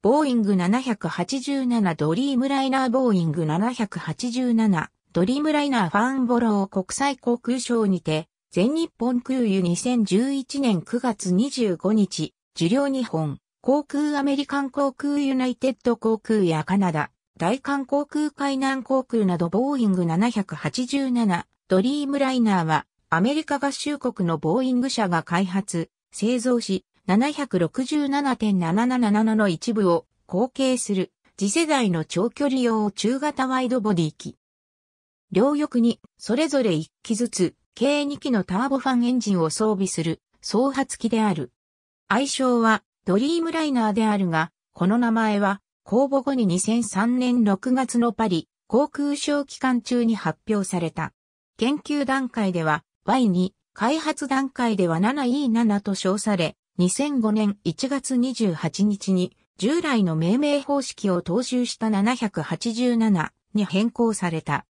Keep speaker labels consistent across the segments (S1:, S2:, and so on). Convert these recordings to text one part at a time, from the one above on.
S1: ボーイング787ドリームライナーボーイング787ドリームライナーファンボロー国際航空ショーにて、全日本空輸2011年9月25日、受領日本、航空アメリカン航空ユナイテッド航空やカナダ、大韓航空海南航空などボーイング787ドリームライナーはアメリカ合衆国のボーイング社が開発、製造し、7 6 7 7 7 7の一部を後継する次世代の長距離用中型ワイドボディ機。両翼にそれぞれ1機ずつ計2機のターボファンエンジンを装備する総発機である。愛称はドリームライナーであるが、この名前は公募後に2003年6月のパリ航空省期間中に発表された。研究段階では Y2、開発段階では 7E7 と称され、2005年1月28日に従来の命名方式を踏襲した787に変更された。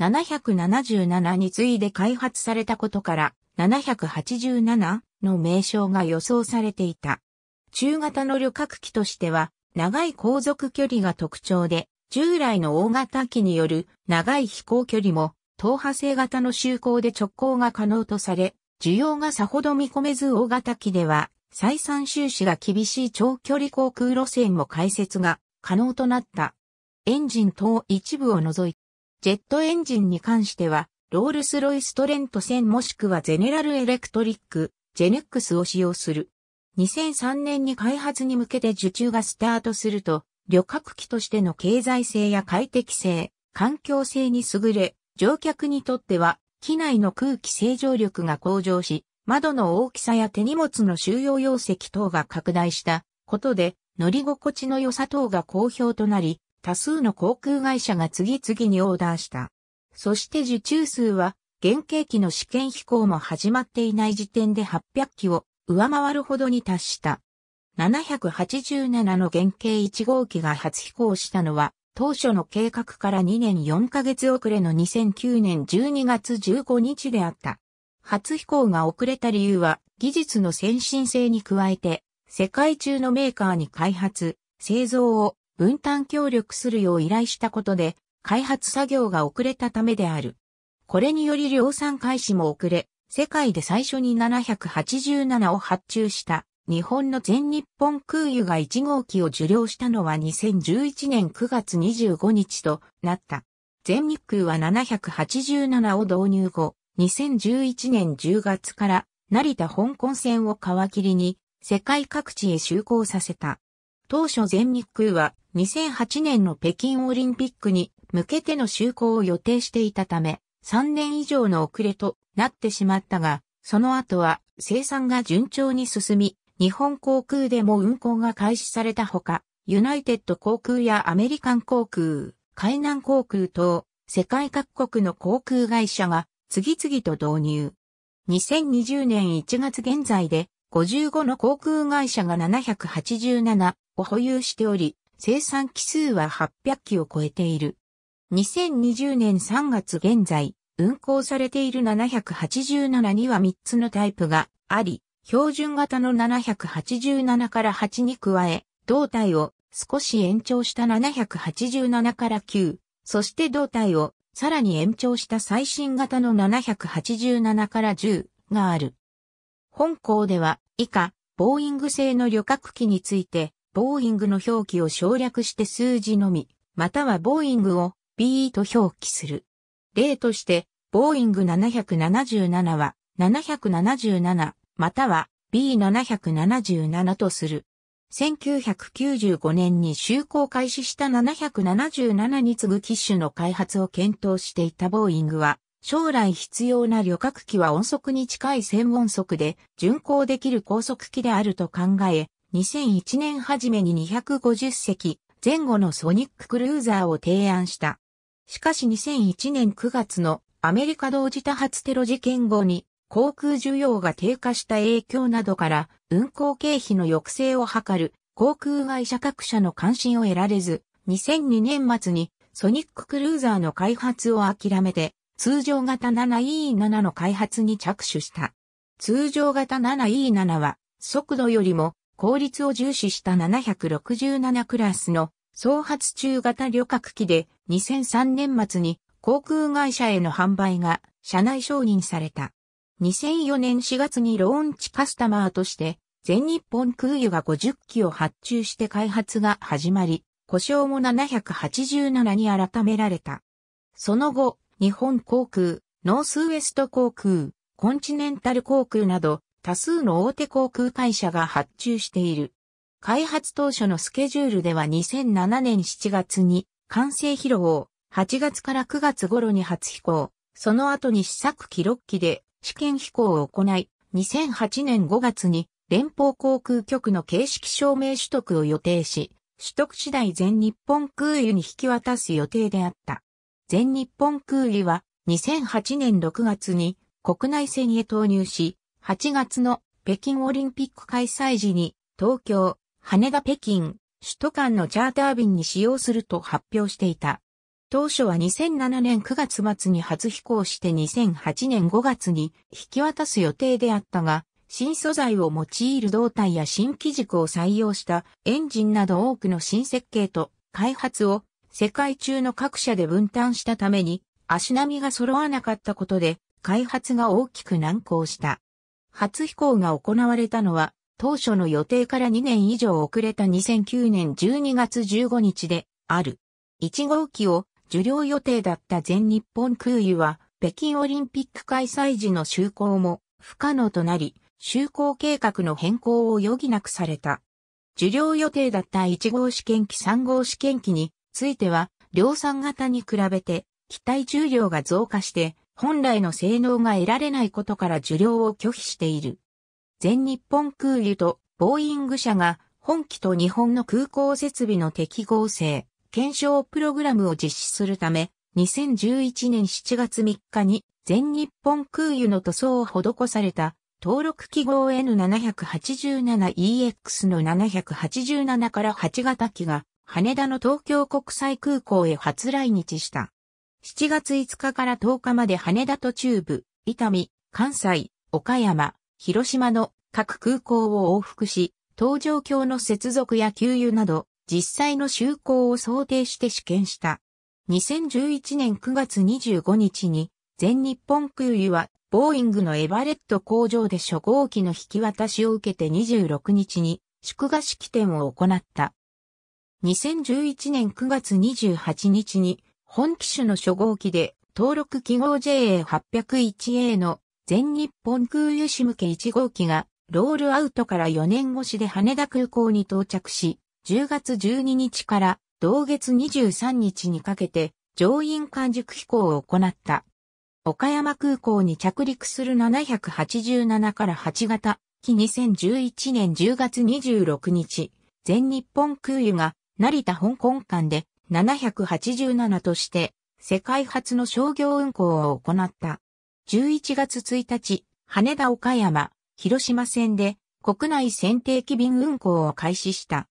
S1: 777に次いで開発されたことから787の名称が予想されていた。中型の旅客機としては長い航続距離が特徴で従来の大型機による長い飛行距離も等波性型の就航で直行が可能とされ需要がさほど見込めず大型機では再三収支が厳しい長距離航空路線も開設が可能となった。エンジン等一部を除い、ジェットエンジンに関しては、ロールスロイストレント線もしくはゼネラルエレクトリック、ジェネックスを使用する。2003年に開発に向けて受注がスタートすると、旅客機としての経済性や快適性、環境性に優れ、乗客にとっては機内の空気清浄力が向上し、窓の大きさや手荷物の収容容積等が拡大したことで乗り心地の良さ等が好評となり、多数の航空会社が次々にオーダーした。そして受注数は、原型機の試験飛行も始まっていない時点で800機を上回るほどに達した。787の原型1号機が初飛行したのは、当初の計画から2年4ヶ月遅れの2009年12月15日であった。初飛行が遅れた理由は、技術の先進性に加えて、世界中のメーカーに開発、製造を分担協力するよう依頼したことで、開発作業が遅れたためである。これにより量産開始も遅れ、世界で最初に787を発注した日本の全日本空輸が1号機を受領したのは2011年9月25日となった。全日空は787を導入後、2011年10月から成田香港線を皮切りに世界各地へ就航させた。当初全日空は2008年の北京オリンピックに向けての就航を予定していたため、3年以上の遅れとなってしまったが、その後は生産が順調に進み、日本航空でも運航が開始されたほか、ユナイテッド航空やアメリカン航空、海南航空等、世界各国の航空会社が次々と導入。2020年1月現在で55の航空会社が787を保有しており、生産機数は800機を超えている。2020年3月現在、運行されている787には3つのタイプがあり、標準型の787から8に加え、胴体を少し延長した787から9、そして胴体をさらに延長した最新型の787から10がある。本校では以下、ボーイング製の旅客機について、ボーイングの表記を省略して数字のみ、またはボーイングを b と表記する。例として、ボーイング777は777または B777 とする。1995年に就航開始した777に次ぐ機種の開発を検討していたボーイングは、将来必要な旅客機は音速に近い専音速で巡航できる高速機であると考え、2001年初めに250隻前後のソニッククルーザーを提案した。しかし2001年9月のアメリカ同時多発テロ事件後に航空需要が低下した影響などから運航経費の抑制を図る航空会社各社の関心を得られず、2002年末にソニッククルーザーの開発を諦めて通常型 7E7 の開発に着手した。通常型 7E7 は速度よりも効率を重視した767クラスの総発中型旅客機で2003年末に航空会社への販売が社内承認された。2004年4月にローンチカスタマーとして、全日本空輸が50機を発注して開発が始まり、故障も787に改められた。その後、日本航空、ノースウエスト航空、コンチネンタル航空など、多数の大手航空会社が発注している。開発当初のスケジュールでは2007年7月に完成披露を、8月から9月頃に初飛行、その後に試作機6機で試験飛行を行い、2008年5月に連邦航空局の形式証明取得を予定し、取得次第全日本空輸に引き渡す予定であった。全日本空輸は2008年6月に国内線へ投入し、8月の北京オリンピック開催時に東京、羽田北京、首都間のチャーター便に使用すると発表していた。当初は2007年9月末に初飛行して2008年5月に引き渡す予定であったが、新素材を用いる胴体や新機軸を採用したエンジンなど多くの新設計と開発を世界中の各社で分担したために足並みが揃わなかったことで開発が大きく難航した。初飛行が行われたのは当初の予定から2年以上遅れた2009年12月15日である。1号機を受領予定だった全日本空輸は、北京オリンピック開催時の就航も不可能となり、就航計画の変更を余儀なくされた。受領予定だった1号試験機3号試験機については、量産型に比べて、機体重量が増加して、本来の性能が得られないことから受領を拒否している。全日本空輸とボーイング社が本機と日本の空港設備の適合性、検証プログラムを実施するため、2011年7月3日に全日本空輸の塗装を施された登録記号 N787EX の787から8型機が羽田の東京国際空港へ初来日した。7月5日から10日まで羽田と中部、伊丹、関西、岡山、広島の各空港を往復し、搭乗橋の接続や給油など実際の就航を想定して試験した。2011年9月25日に、全日本空輸は、ボーイングのエバレット工場で初号機の引き渡しを受けて26日に、祝賀式典を行った。2011年9月28日に、本機種の初号機で、登録記号 JA801A の全日本空輸士向け1号機が、ロールアウトから4年越しで羽田空港に到着し、10月12日から同月23日にかけて乗員完熟飛行を行った。岡山空港に着陸する787から8型機2011年10月26日、全日本空輸が成田香港間で787として世界初の商業運航を行った。11月1日、羽田岡山、広島線で国内選定機便運航を開始した。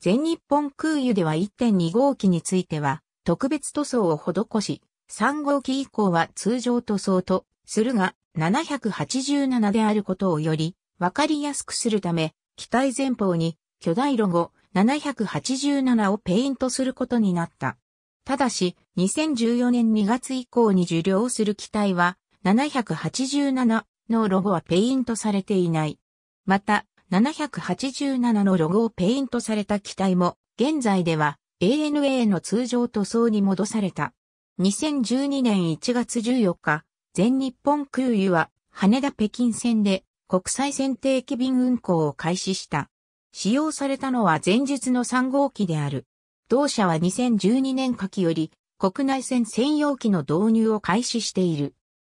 S1: 全日本空輸では1.2号機については、特別塗装を施し、3号機以降は通常塗装とするが、787であることをより、わかりやすくするため、機体前方に巨大ロゴ787をペイントすることになった。ただし、2014年2月以降に受領する機体は、787のロゴはペイントされていない。また、787のロゴをペイントされた機体も、現在では ANA の通常塗装に戻された。2012年1月14日、全日本空輸は羽田北京線で国際線定期便運航を開始した。使用されたのは前日の3号機である。同社は2012年夏季より国内線専用機の導入を開始している。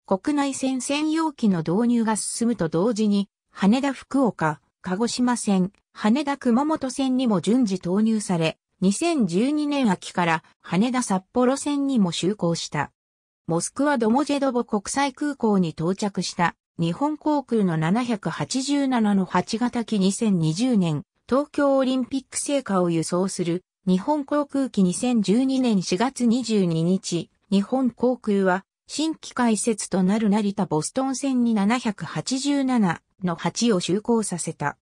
S1: 国内線専用機の導入が進むと同時に、羽田福岡、鹿児島線、羽田熊本線にも順次投入され、2012年秋から羽田札幌線にも就航した。モスクワドモジェドボ国際空港に到着した日本航空の787の8型機2020年東京オリンピック聖火を輸送する日本航空機2012年4月22日日本航空は新規開設となる成田ボストン線に787の8を就航させた。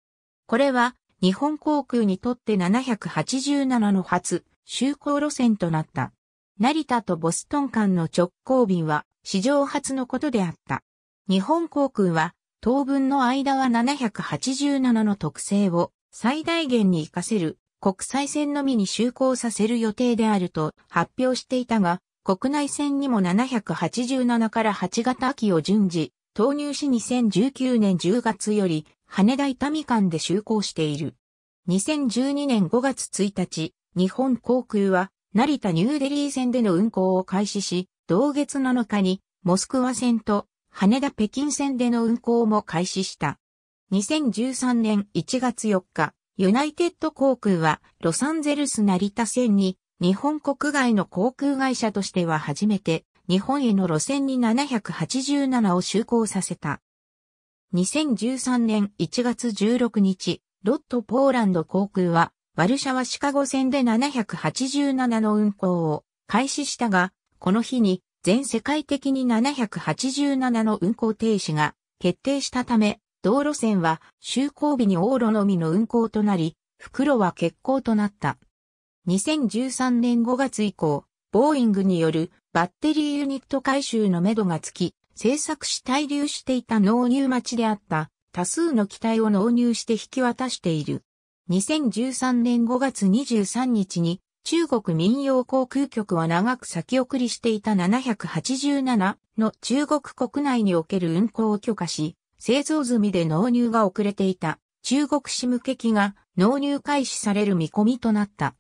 S1: これは日本航空にとって787の初就航路線となった。成田とボストン間の直行便は史上初のことであった。日本航空は当分の間は787の特性を最大限に活かせる国際線のみに就航させる予定であると発表していたが、国内線にも787から8型機を順次投入し2019年10月より羽田伊丹間で就航している。2012年5月1日、日本航空は成田ニューデリー線での運航を開始し、同月7日にモスクワ線と羽田北京線での運航も開始した。2013年1月4日、ユナイテッド航空はロサンゼルス成田線に日本国外の航空会社としては初めて日本への路線に787を就航させた。2013年1月16日、ロットポーランド航空は、ワルシャワシカゴ線で787の運航を開始したが、この日に全世界的に787の運航停止が決定したため、道路線は就航日に往路のみの運航となり、袋は欠航となった。2013年5月以降、ボーイングによるバッテリーユニット回収のめどがつき、製作し滞留していた納入待ちであった多数の機体を納入して引き渡している。2013年5月23日に中国民用航空局は長く先送りしていた787の中国国内における運航を許可し、製造済みで納入が遅れていた中国市向け機が納入開始される見込みとなった。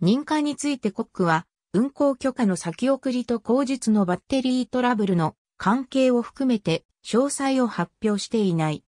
S1: 認可についてコックは運行許可の先送りと後日のバッテリートラブルの関係を含めて詳細を発表していない。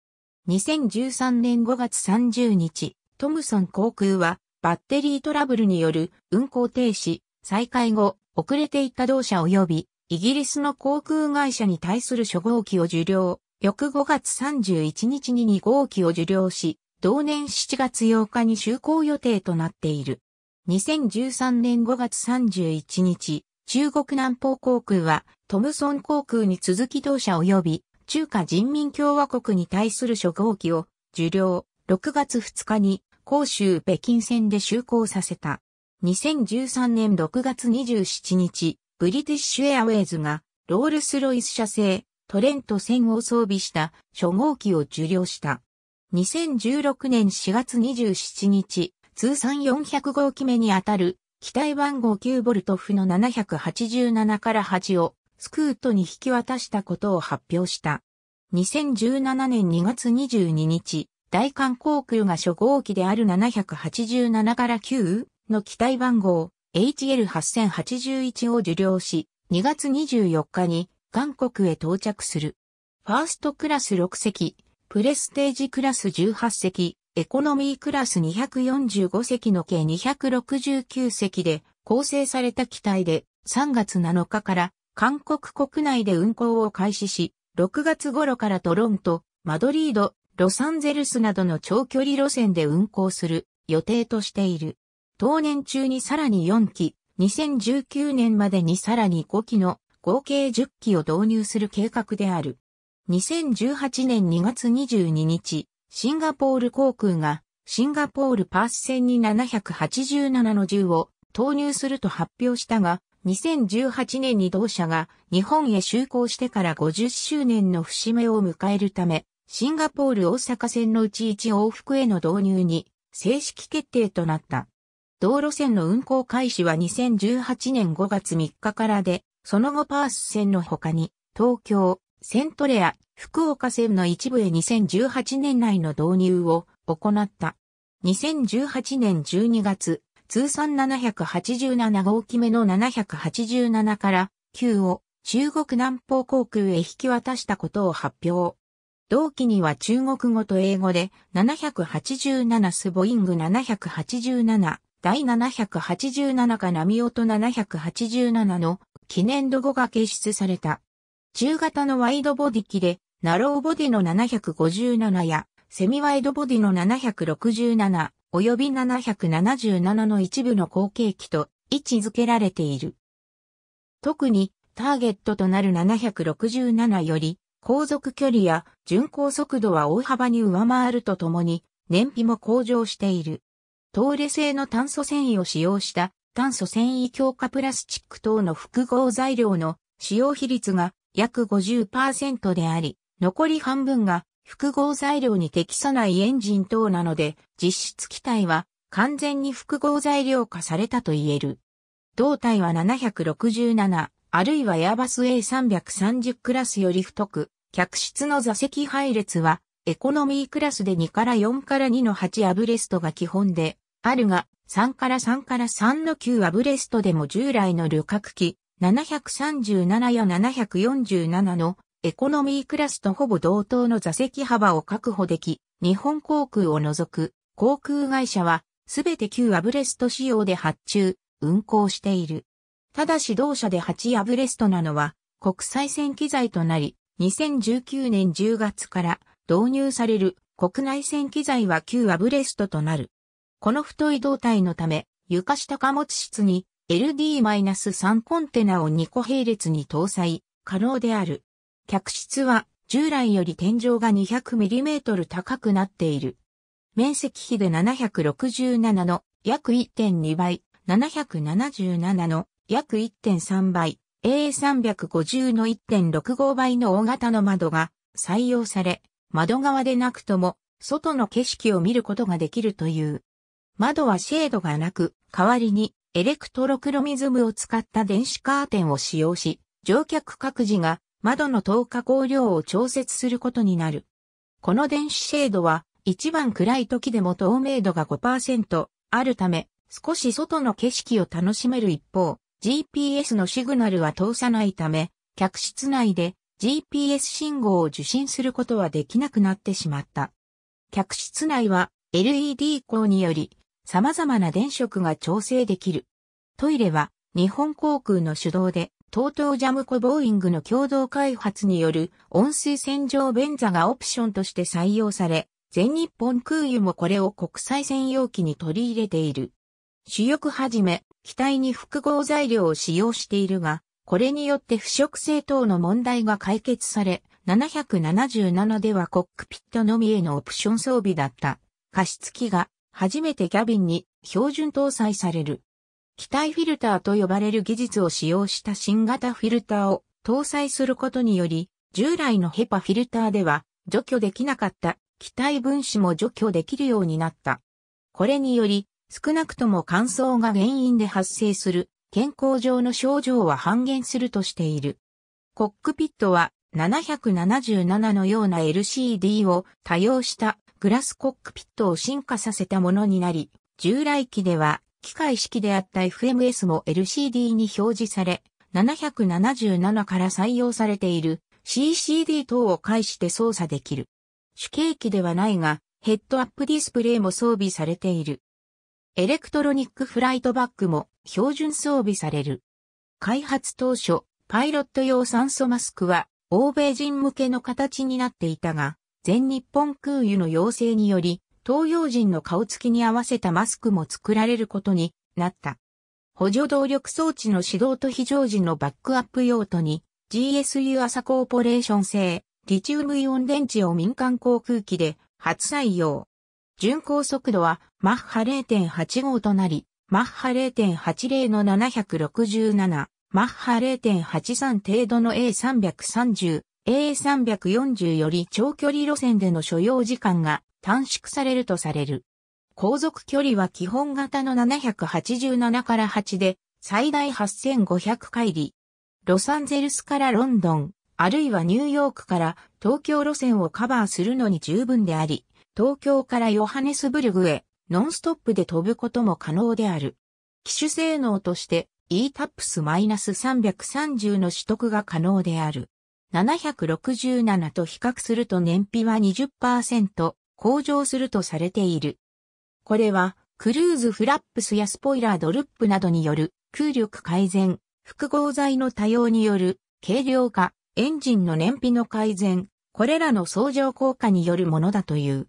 S1: 2013年5月30日、トムソン航空はバッテリートラブルによる運行停止、再開後、遅れていた同社及びイギリスの航空会社に対する初号機を受領、翌5月31日に2号機を受領し、同年7月8日に就航予定となっている。2013年5月31日、中国南方航空は、トムソン航空に続き同社及び、中華人民共和国に対する初号機を、受領、6月2日に、広州北京線で就航させた。2013年6月27日、ブリティッシュエアウェイズが、ロールスロイス社製、トレント線を装備した初号機を受領した。2016年4月27日、通算400号機目にあたる、機体番号 9V フの787から8をスクートに引き渡したことを発表した。2017年2月22日、大韓航空が初号機である787から9の機体番号 HL8081 を受領し、2月24日に韓国へ到着する。ファーストクラス6席、プレステージクラス18席、エコノミークラス245席の計269席で構成された機体で3月7日から韓国国内で運航を開始し、6月頃からトロント、マドリード、ロサンゼルスなどの長距離路線で運航する予定としている。当年中にさらに4機、2019年までにさらに5機の合計10機を導入する計画である。2018年2月22日、シンガポール航空がシンガポールパース線に787の銃を投入すると発表したが、2018年に同社が日本へ就航してから50周年の節目を迎えるため、シンガポール大阪線のうち1往復への導入に正式決定となった。道路線の運行開始は2018年5月3日からで、その後パース線の他に東京、セントレア、福岡線の一部へ2018年内の導入を行った。2018年12月、通算787号機目の787から9を中国南方航空へ引き渡したことを発表。同期には中国語と英語で787スボイング787第787かナミオと787の記念度語が掲出された。中型のワイドボディ機で、ナローボディの757や、セミワイドボディの767、及び777の一部の後継機と位置づけられている。特に、ターゲットとなる767より、航続距離や巡航速度は大幅に上回るとともに、燃費も向上している。トーレ製の炭素繊維を使用した炭素繊維強化プラスチック等の複合材料の使用比率が約50%であり、残り半分が複合材料に適さないエンジン等なので、実質機体は完全に複合材料化されたと言える。胴体は767、あるいはエアバス A330 クラスより太く、客室の座席配列は、エコノミークラスで2から4から2の8アブレストが基本で、あるが、3から3から3の9アブレストでも従来の旅客機、737や747のエコノミークラスとほぼ同等の座席幅を確保でき、日本航空を除く航空会社はすべて旧アブレスト仕様で発注、運航している。ただし同社で8アブレストなのは国際線機材となり、2019年10月から導入される国内線機材は旧アブレストとなる。この太い胴体のため、床下貨物室に LD-3 コンテナを2個並列に搭載、可能である。客室は従来より天井が 200mm 高くなっている。面積比で767の約1.2倍、777の約1.3倍、A350 の1.65倍の大型の窓が採用され、窓側でなくとも外の景色を見ることができるという。窓はシェードがなく、代わりにエレクトロクロミズムを使った電子カーテンを使用し、乗客各自が窓の透過光量を調節することになる。この電子シェードは一番暗い時でも透明度が5%あるため、少し外の景色を楽しめる一方、GPS のシグナルは通さないため、客室内で GPS 信号を受信することはできなくなってしまった。客室内は LED 光により様々な電飾が調整できる。トイレは日本航空の主導で、東東ジャムコボーイングの共同開発による温水洗浄便座がオプションとして採用され、全日本空輸もこれを国際専用機に取り入れている。主翼はじめ、機体に複合材料を使用しているが、これによって腐食性等の問題が解決され、777ではコックピットのみへのオプション装備だった。加湿器が初めてキャビンに標準搭載される。機体フィルターと呼ばれる技術を使用した新型フィルターを搭載することにより、従来のヘパフィルターでは除去できなかった機体分子も除去できるようになった。これにより、少なくとも乾燥が原因で発生する健康上の症状は半減するとしている。コックピットは777のような LCD を多用したグラスコックピットを進化させたものになり、従来機では機械式であった FMS も LCD に表示され、777から採用されている CCD 等を介して操作できる。主計機ではないが、ヘッドアップディスプレイも装備されている。エレクトロニックフライトバッグも標準装備される。開発当初、パイロット用酸素マスクは欧米人向けの形になっていたが、全日本空輸の要請により、東洋人の顔つきに合わせたマスクも作られることになった。補助動力装置の始動と非常時のバックアップ用途に GSU 朝コーポレーション製リチウムイオン電池を民間航空機で初採用。巡航速度はマッハ0.85となり、マッハ0.80の767、マッハ0.83程度の A330 a 3 4 0より長距離路線での所要時間が短縮されるとされる。航続距離は基本型の787から8で最大8500回里。ロサンゼルスからロンドン、あるいはニューヨークから東京路線をカバーするのに十分であり、東京からヨハネスブルグへノンストップで飛ぶことも可能である。機種性能として ETAPS-330 の取得が可能である。767と比較すると燃費は20%向上するとされている。これは、クルーズフラップスやスポイラードルップなどによる空力改善、複合材の多用による軽量化、エンジンの燃費の改善、これらの相乗効果によるものだという。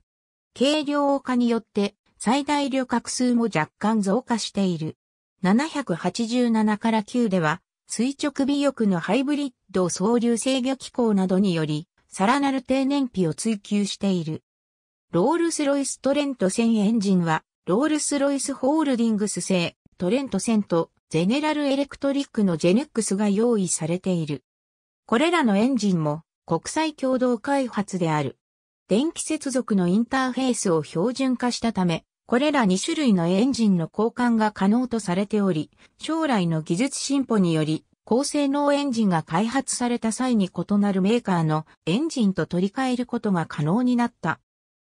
S1: 軽量化によって最大旅客数も若干増加している。787から9では垂直尾翼のハイブリッド操流制御機構などにより、さらなる低燃費を追求している。ロールスロイストレント1000エンジンは、ロールスロイスホールディングス製、トレント1000と、ゼネラルエレクトリックのジェネックスが用意されている。これらのエンジンも国際共同開発である。電気接続のインターフェースを標準化したため、これら2種類のエンジンの交換が可能とされており、将来の技術進歩により、高性能エンジンが開発された際に異なるメーカーのエンジンと取り替えることが可能になった。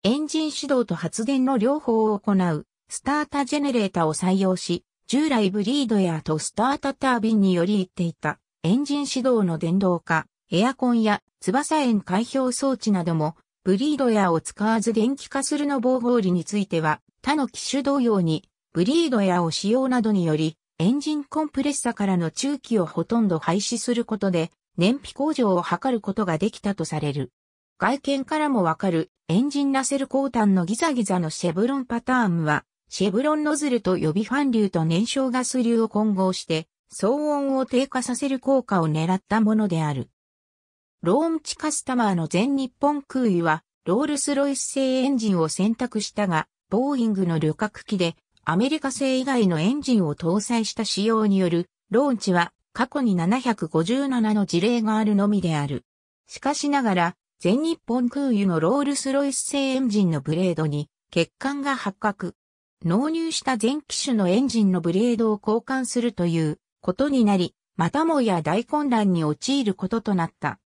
S1: エンジン始動と発電の両方を行う、スタータジェネレータを採用し、従来ブリードやとスタータタービンにより言っていた、エンジン始動の電動化、エアコンや翼円開票装置なども、ブリードやを使わず電気化するの防護理については、他の機種同様に、ブリードやを使用などにより、エンジンコンプレッサからの中期をほとんど廃止することで、燃費向上を図ることができたとされる。外見からもわかるエンジンナセル後端のギザギザのシェブロンパターンは、シェブロンノズルと予備ファン流と燃焼ガス流を混合して、騒音を低下させる効果を狙ったものである。ローンチカスタマーの全日本空輸は、ロールスロイス製エンジンを選択したが、ボーイングの旅客機でアメリカ製以外のエンジンを搭載した仕様によるローンチは過去に757の事例があるのみである。しかしながら、全日本空輸のロールスロイス製エンジンのブレードに欠陥が発覚。納入した全機種のエンジンのブレードを交換するということになり、またもや大混乱に陥ることとなった。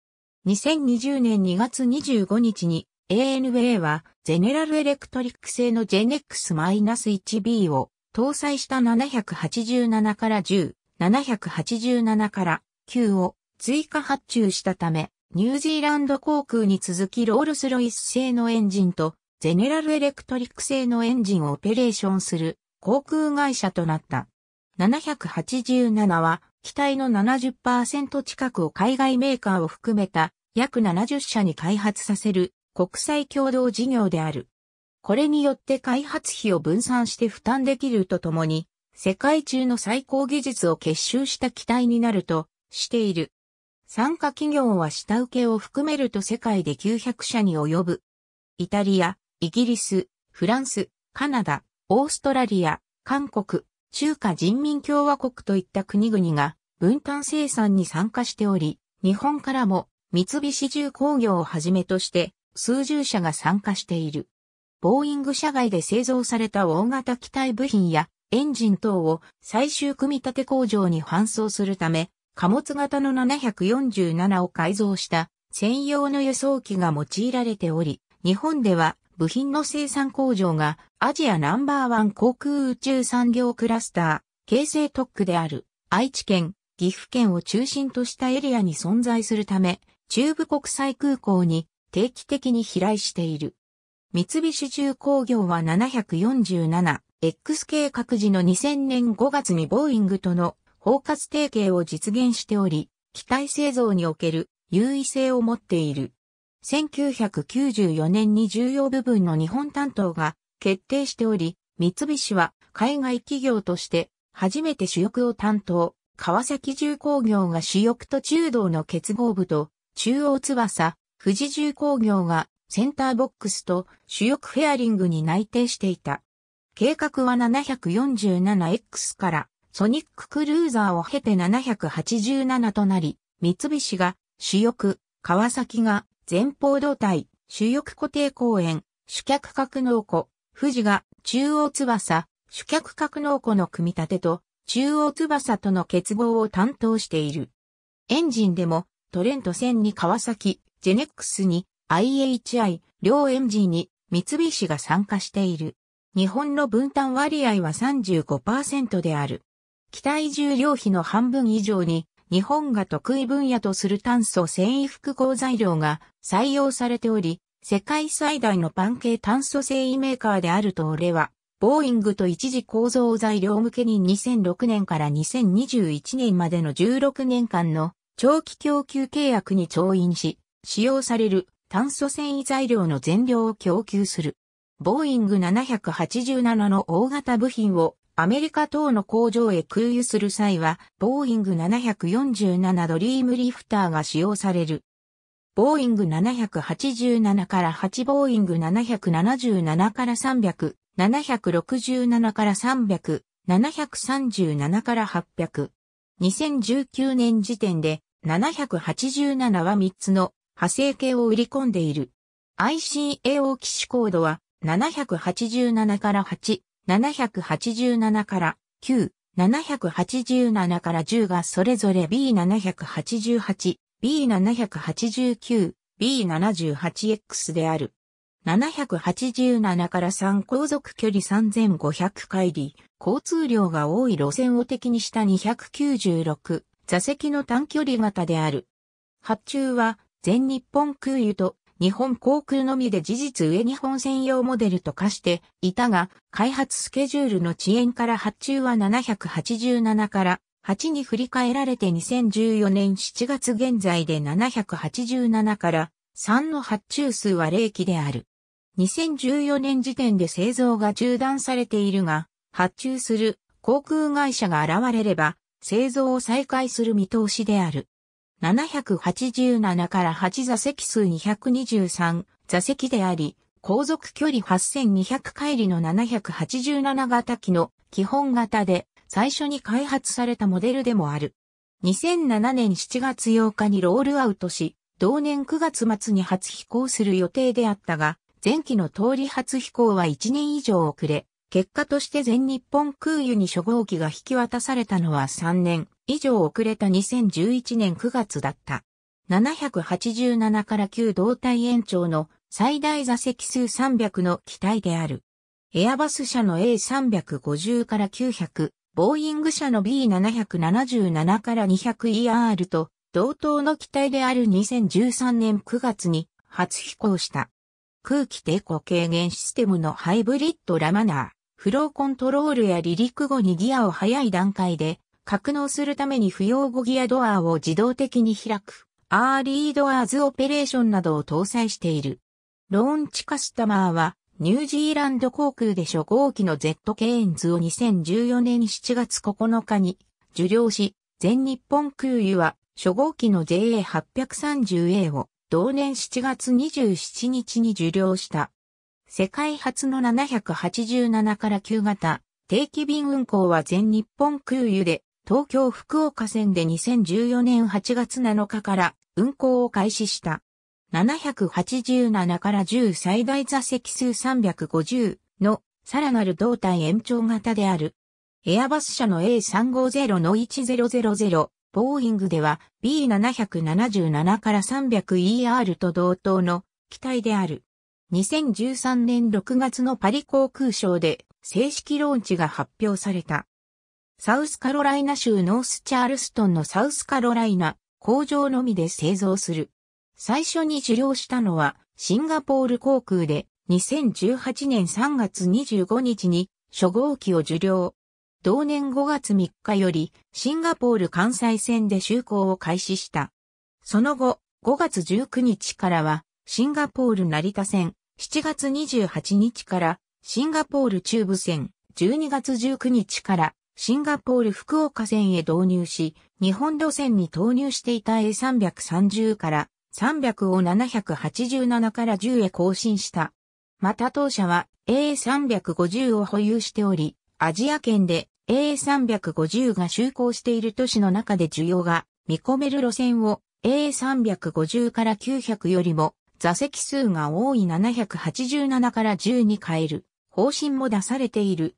S1: 2020年2月25日に ANA は、ゼネラルエレクトリック製の GenX-1B を搭載した787から10、787から9を追加発注したため、ニュージーランド航空に続きロールスロイス製のエンジンとゼネラルエレクトリック製のエンジンをオペレーションする航空会社となった。787は機体の70%近くを海外メーカーを含めた約70社に開発させる国際共同事業である。これによって開発費を分散して負担できるとともに、世界中の最高技術を結集した機体になるとしている。参加企業は下請けを含めると世界で900社に及ぶ。イタリア、イギリス、フランス、カナダ、オーストラリア、韓国、中華人民共和国といった国々が分担生産に参加しており、日本からも三菱重工業をはじめとして数十社が参加している。ボーイング社外で製造された大型機体部品やエンジン等を最終組み立て工場に搬送するため、貨物型の747を改造した専用の輸送機が用いられており、日本では部品の生産工場がアジアナンバーワン航空宇宙産業クラスター、京成特区である愛知県、岐阜県を中心としたエリアに存在するため、中部国際空港に定期的に飛来している。三菱重工業は 747X 計画時の2000年5月にボーイングとの包括提携を実現しており、機体製造における優位性を持っている。1994年に重要部分の日本担当が決定しており、三菱は海外企業として初めて主翼を担当、川崎重工業が主翼と中道の結合部と中央翼、富士重工業がセンターボックスと主翼フェアリングに内定していた。計画は 747X からソニッククルーザーを経て787となり、三菱が主翼、川崎が前方胴体、主翼固定公園、主脚格納庫、富士が中央翼、主脚格納庫の組み立てと中央翼との結合を担当している。エンジンでもトレント1000に川崎、ジェネックスに IHI、両 MG に三菱が参加している。日本の分担割合は35%である。機体重量比の半分以上に日本が得意分野とする炭素繊維複合材料が採用されており、世界最大のパン系炭素繊維メーカーであると俺は、ボーイングと一時構造材料向けに2006年から2021年までの16年間の長期供給契約に調印し、使用される炭素繊維材料の全量を供給する。ボーイング787の大型部品をアメリカ等の工場へ空輸する際は、ボーイング747ドリームリフターが使用される。ボーイング787から8ボーイング777から300、767から300、737から800。2019年時点で787は3つの派生系を売り込んでいる。ICAO 機種コードは787から8、787から9、787から10がそれぞれ B788、B789、B78X である。787から3航続距離3500回里、交通量が多い路線を敵にした296、座席の短距離型である。発注は全日本空輸と日本航空のみで事実上日本専用モデルと化していたが、開発スケジュールの遅延から発注は787から8に振り替えられて2014年7月現在で787から3の発注数は0期である。2014年時点で製造が中断されているが、発注する航空会社が現れれば製造を再開する見通しである。787から8座席数223座席であり、航続距離8200回里の787型機の基本型で最初に開発されたモデルでもある。2007年7月8日にロールアウトし、同年9月末に初飛行する予定であったが、前期の通り初飛行は1年以上遅れ、結果として全日本空輸に初号機が引き渡されたのは3年以上遅れた2011年9月だった。787から旧胴体延長の最大座席数300の機体である。エアバス社の A350 から900、ボーイング社の B777 から 200ER と同等の機体である2013年9月に初飛行した。空気抵抗軽減システムのハイブリッドラマナー。フローコントロールや離陸後にギアを早い段階で格納するために不要後ギアドアを自動的に開く、アーリードアーズオペレーションなどを搭載している。ローンチカスタマーは、ニュージーランド航空で初号機の Z ケーンズを2014年7月9日に受領し、全日本空輸は初号機の JA830A を同年7月27日に受領した。世界初の787から9型、定期便運行は全日本空輸で、東京福岡線で2014年8月7日から運行を開始した。787から10最大座席数350のさらなる胴体延長型である。エアバス社の A350 の1000、ボーイングでは B777 から 300ER と同等の機体である。2013年6月のパリ航空ショーで正式ローンチが発表された。サウスカロライナ州ノースチャールストンのサウスカロライナ工場のみで製造する。最初に受領したのはシンガポール航空で2018年3月25日に初号機を受領。同年5月3日よりシンガポール関西線で就航を開始した。その後5月19日からはシンガポール成田線7月28日からシンガポール中部線、12月19日からシンガポール福岡線へ導入し、日本路線に投入していた A330 から300を787から10へ更新した。また当社は A350 を保有しており、アジア圏で A350 が就航している都市の中で需要が見込める路線を A350 から900よりも座席数が多い787から10に変える方針も出されている。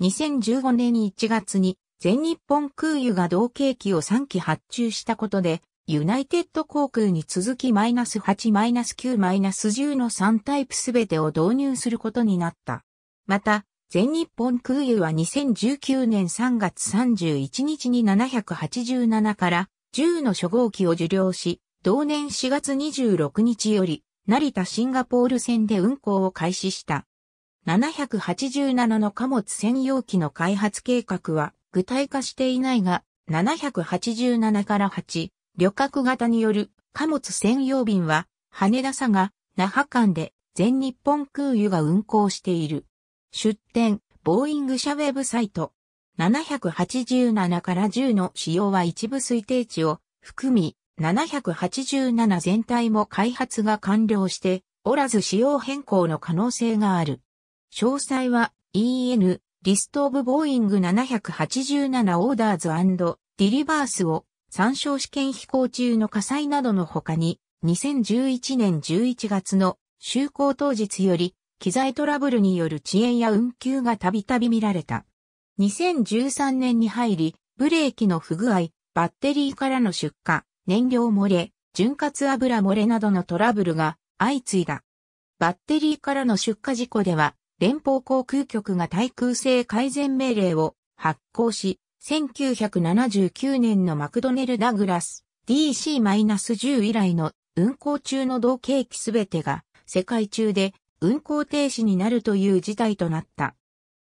S1: 2015年1月に全日本空輸が同型機を3機発注したことで、ユナイテッド航空に続きマイナス8マイナス9マイナス10の3タイプすべてを導入することになった。また、全日本空輸は2019年3月31日に787から10の初号機を受領し、同年4月26日より、成田シンガポール線で運行を開始した。787の貨物専用機の開発計画は具体化していないが、787から8、旅客型による貨物専用便は、羽田佐賀、那覇間で全日本空輸が運航している。出展、ボーイング社ウェブサイト。787から10の使用は一部推定値を含み、787全体も開発が完了しておらず仕様変更の可能性がある。詳細は EN リストオブボーイング787オーダーズディリバースを参照試験飛行中の火災などの他に2011年11月の就航当日より機材トラブルによる遅延や運休がたびたび見られた。2013年に入りブレーキの不具合、バッテリーからの出荷、燃料漏れ、潤滑油漏れなどのトラブルが相次いだ。バッテリーからの出火事故では、連邦航空局が対空性改善命令を発行し、1979年のマクドネル・ダグラス DC-10 以来の運航中の同型機すべてが世界中で運航停止になるという事態となった。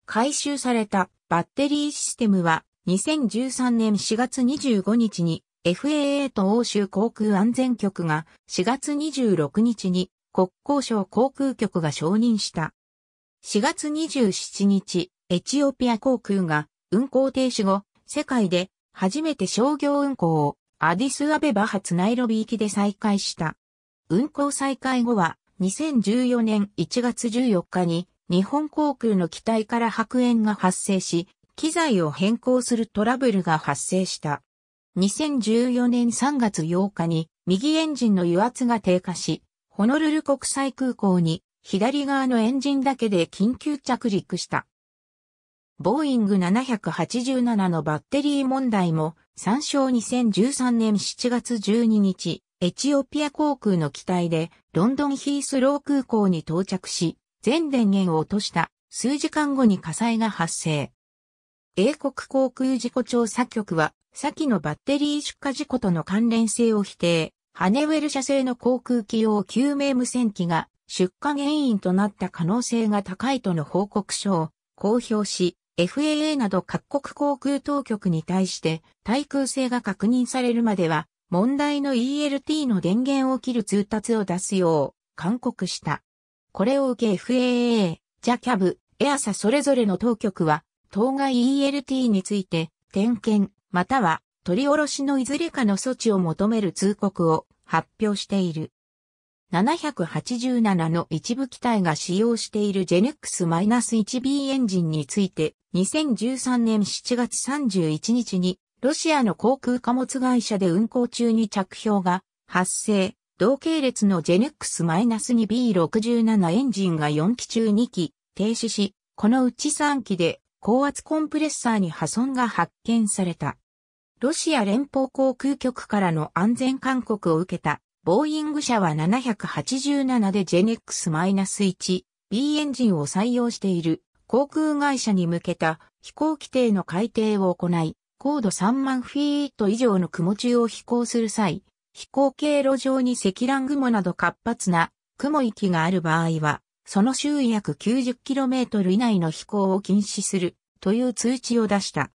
S1: 回収されたバッテリーシステムは2013年4月25日に FAA と欧州航空安全局が4月26日に国交省航空局が承認した。4月27日、エチオピア航空が運航停止後、世界で初めて商業運航をアディスアベバ発ナイロビ行きで再開した。運航再開後は2014年1月14日に日本航空の機体から白煙が発生し、機材を変更するトラブルが発生した。2014年3月8日に右エンジンの油圧が低下し、ホノルル国際空港に左側のエンジンだけで緊急着陸した。ボーイング787のバッテリー問題も参照2013年7月12日、エチオピア航空の機体でロンドンヒースロー空港に到着し、全電源を落とした数時間後に火災が発生。英国航空事故調査局は先のバッテリー出荷事故との関連性を否定、ハネウェル社製の航空機用救命無線機が出荷原因となった可能性が高いとの報告書を公表し、FAA など各国航空当局に対して対空性が確認されるまでは問題の ELT の電源を切る通達を出すよう勧告した。これを受け FAA、JACAB、エ a s a それぞれの当局は当該 ELT について点検、または取り下ろしのいずれかの措置を求める通告を発表している。787の一部機体が使用しているジェネックス -1B エンジンについて2013年7月31日にロシアの航空貨物会社で運航中に着氷が発生。同系列のジェネックス -2B67 エンジンが4機中2機停止し、このうち3機で高圧コンプレッサーに破損が発見された。ロシア連邦航空局からの安全勧告を受けた、ボーイング社は787でジェネックス -1B エンジンを採用している航空会社に向けた飛行規定の改定を行い、高度3万フィート以上の雲中を飛行する際、飛行経路上に積乱雲など活発な雲域がある場合は、その周囲約 90km 以内の飛行を禁止するという通知を出した。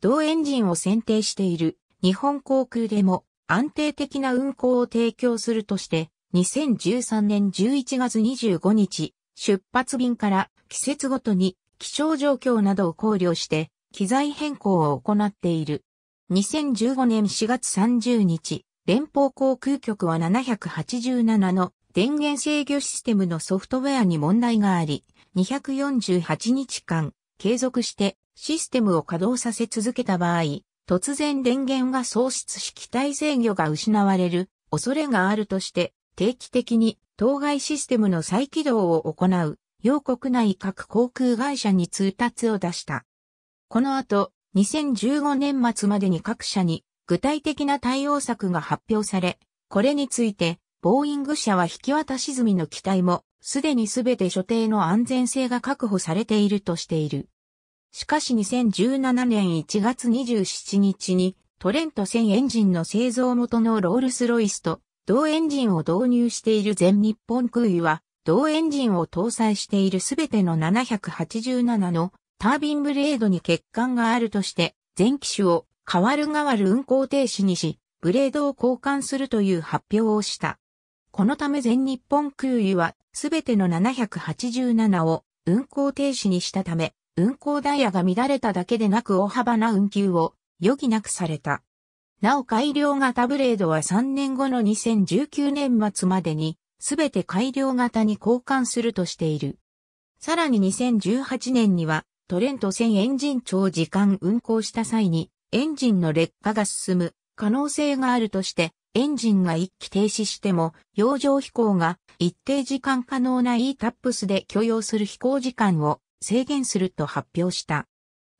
S1: 同エンジンを選定している日本航空でも安定的な運航を提供するとして、2013年11月25日、出発便から季節ごとに気象状況などを考慮して機材変更を行っている。2015年4月30日、連邦航空局は787の電源制御システムのソフトウェアに問題があり、248日間継続してシステムを稼働させ続けた場合、突然電源が喪失し機体制御が失われる恐れがあるとして定期的に当該システムの再起動を行う、両国内各航空会社に通達を出した。この後、2015年末までに各社に具体的な対応策が発表され、これについてボーイング社は引き渡し済みの機体も、すでにすべて所定の安全性が確保されているとしている。しかし2017年1月27日に、トレント1000エンジンの製造元のロールスロイスと、同エンジンを導入している全日本空輸は、同エンジンを搭載しているすべての787のタービンブレードに欠陥があるとして、全機種を代わる代わる運行停止にし、ブレードを交換するという発表をした。このため全日本空輸はすべての787を運行停止にしたため、運行ダイヤが乱れただけでなく大幅な運休を余儀なくされた。なお改良型ブレードは3年後の2019年末までに、すべて改良型に交換するとしている。さらに2018年には、トレント1000エンジン長時間運行した際に、エンジンの劣化が進む可能性があるとして、エンジンが一機停止しても、洋上飛行が一定時間可能な ETAPS で許容する飛行時間を制限すると発表した。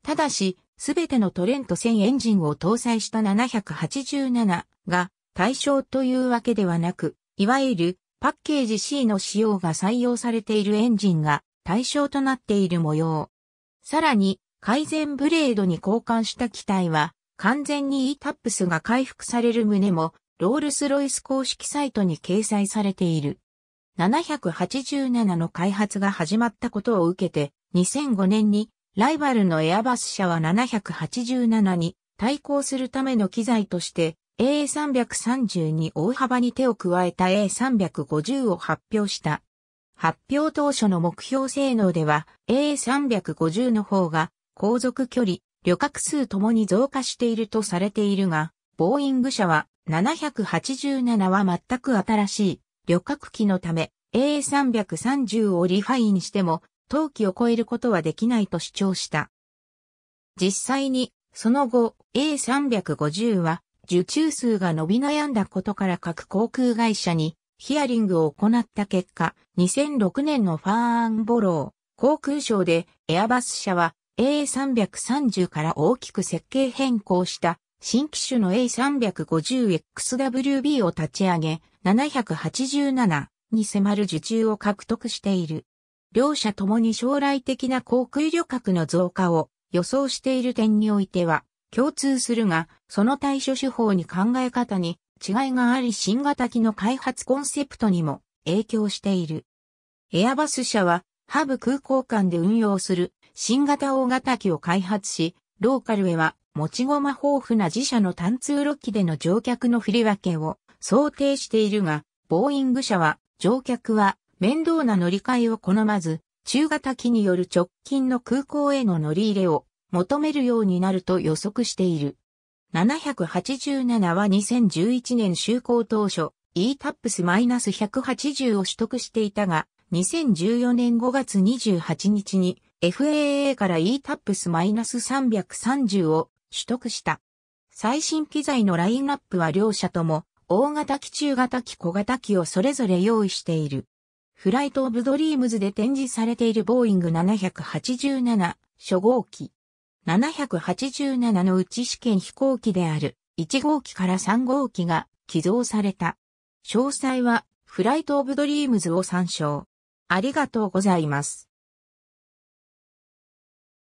S1: ただし、すべてのトレント1000エンジンを搭載した787が対象というわけではなく、いわゆるパッケージ C の仕様が採用されているエンジンが対象となっている模様。さらに、改善ブレードに交換した機体は、完全に ETAPS が回復される旨もロールスロイス公式サイトに掲載されている。787の開発が始まったことを受けて、2005年にライバルのエアバス社は787に対抗するための機材として A330 に大幅に手を加えた A350 を発表した。発表当初の目標性能では A350 の方が航続距離、旅客数ともに増加しているとされているが、ボーイング社は787は全く新しい旅客機のため A330 をリファインしても冬季を超えることはできないと主張した。実際にその後 A350 は受注数が伸び悩んだことから各航空会社にヒアリングを行った結果、2006年のファーアンボロー航空省でエアバス社は A330 から大きく設計変更した新機種の A350XWB を立ち上げ、787に迫る受注を獲得している。両社ともに将来的な航空旅客の増加を予想している点においては、共通するが、その対処手法に考え方に違いがあり新型機の開発コンセプトにも影響している。エアバス社は、ハブ空港間で運用する新型大型機を開発し、ローカルへは持ち駒豊富な自社の単通路機での乗客の振り分けを想定しているが、ボーイング社は、乗客は面倒な乗り換えを好まず、中型機による直近の空港への乗り入れを求めるようになると予測している。787は2011年就航当初、e マイナス1 8 0を取得していたが、2014年5月28日に FAA から e t a p ス3 3 0を取得した。最新機材のラインナップは両社とも、大型機中型機小型機をそれぞれ用意している。フライト・オブ・ドリームズで展示されているボーイング787初号機。787のうち試験飛行機である1号機から3号機が寄贈された。詳細はフライト・オブ・ドリームズを参照。ありがとうございます。